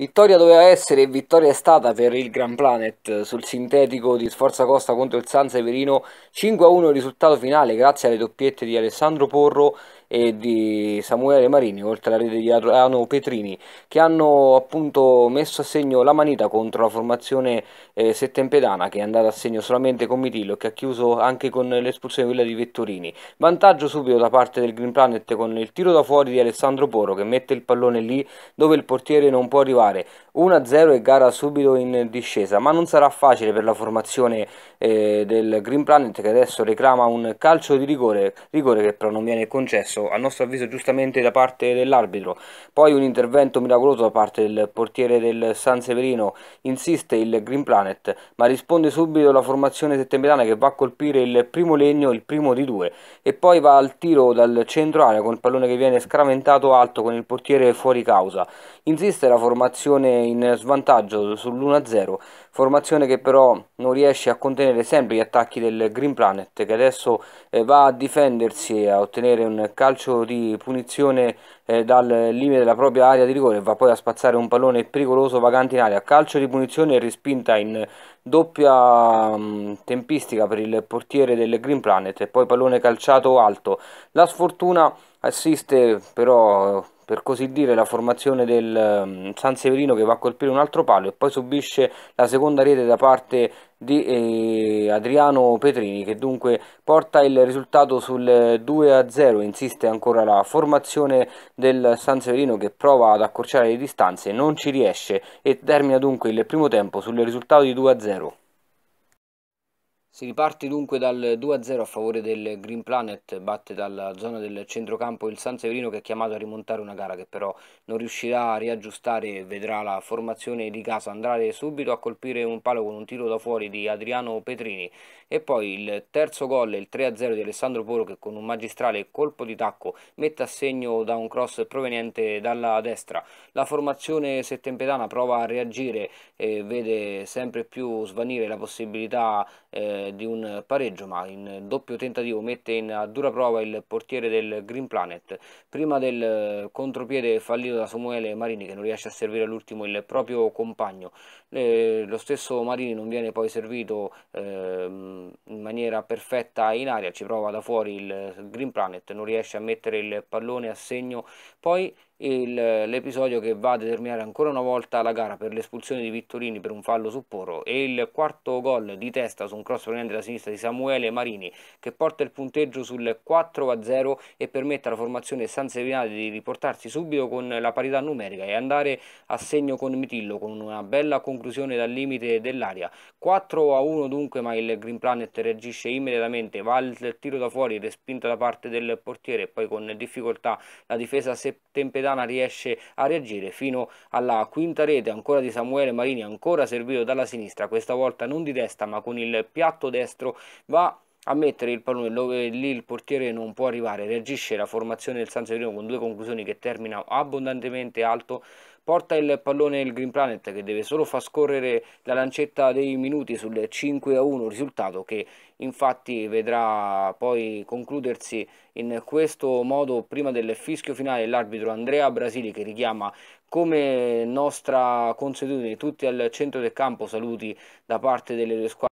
Vittoria doveva essere e vittoria è stata per il Gran Planet sul sintetico di Sforza Costa contro il San Severino 5-1 il risultato finale grazie alle doppiette di Alessandro Porro e di Samuele Marini oltre alla rete di Adriano Petrini che hanno appunto messo a segno la manita contro la formazione eh, settempedana che è andata a segno solamente con Mitillo che ha chiuso anche con l'espulsione quella di Vettorini. Vantaggio subito da parte del Green Planet con il tiro da fuori di Alessandro Porro che mette il pallone lì dove il portiere non può arrivare fare 1-0 e gara subito in discesa, ma non sarà facile per la formazione eh, del Green Planet che adesso reclama un calcio di rigore, rigore che però non viene concesso, a nostro avviso giustamente da parte dell'arbitro. Poi un intervento miracoloso da parte del portiere del San Severino, insiste il Green Planet, ma risponde subito la formazione settembrana che va a colpire il primo legno, il primo di due, e poi va al tiro dal centro area con il pallone che viene scramentato alto con il portiere fuori causa. Insiste la formazione in svantaggio sull'1-0, formazione che però non riesce a contenere sempre gli attacchi del Green Planet che adesso eh, va a difendersi e a ottenere un calcio di punizione eh, dal limite della propria area di rigore va poi a spazzare un pallone pericoloso vagante in aria, calcio di punizione e rispinta in doppia mm, tempistica per il portiere del Green Planet e poi pallone calciato alto. La sfortuna assiste però per così dire la formazione del mm, San Severino che va a colpire un altro palo e poi subisce la seconda rete da parte di eh, Adriano Petrini che dunque porta il risultato sul 2 eh, 0 insiste ancora la formazione del San Severino che prova ad accorciare le distanze non ci riesce e termina dunque il primo tempo sul risultato di 2 0 si riparte dunque dal 2-0 a favore del Green Planet, batte dalla zona del centrocampo il San Severino che è chiamato a rimontare una gara che però non riuscirà a riaggiustare, vedrà la formazione di casa andare subito a colpire un palo con un tiro da fuori di Adriano Petrini e poi il terzo gol, il 3-0 di Alessandro Polo che con un magistrale colpo di tacco mette a segno da un cross proveniente dalla destra. La formazione settempedana prova a reagire e vede sempre più svanire la possibilità eh, eh, di un pareggio ma in doppio tentativo mette in, a dura prova il portiere del Green Planet prima del eh, contropiede fallito da Samuele Marini che non riesce a servire all'ultimo il proprio compagno eh, lo stesso Marini non viene poi servito eh, in maniera perfetta in aria ci prova da fuori il Green Planet non riesce a mettere il pallone a segno poi l'episodio che va a determinare ancora una volta la gara per l'espulsione di Vittorini per un fallo su Porro e il quarto gol di testa su un cross proveniente da sinistra di Samuele Marini che porta il punteggio sul 4-0 e permette alla formazione Sansevinato di riportarsi subito con la parità numerica e andare a segno con Mitillo con una bella conclusione dal limite dell'aria 4-1 dunque ma il Green Planet reagisce immediatamente va al tiro da fuori respinta da parte del portiere e poi con difficoltà la difesa settempedaria Loredana riesce a reagire fino alla quinta rete ancora di Samuele Marini, ancora servito dalla sinistra, questa volta non di testa ma con il piatto destro va a mettere il pallone dove lì il portiere non può arrivare, reagisce la formazione del San Severino con due conclusioni che termina abbondantemente alto porta il pallone il Green Planet che deve solo far scorrere la lancetta dei minuti sul 5 a 1 risultato che infatti vedrà poi concludersi in questo modo prima del fischio finale l'arbitro Andrea Brasili che richiama come nostra consuetudine tutti al centro del campo saluti da parte delle due squadre